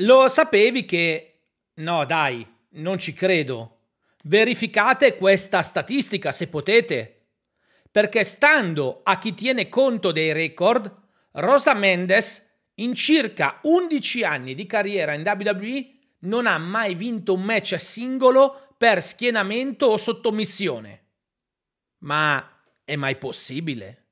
Lo sapevi che... No, dai, non ci credo. Verificate questa statistica se potete, perché stando a chi tiene conto dei record, Rosa Mendes in circa 11 anni di carriera in WWE non ha mai vinto un match singolo per schienamento o sottomissione. Ma è mai possibile?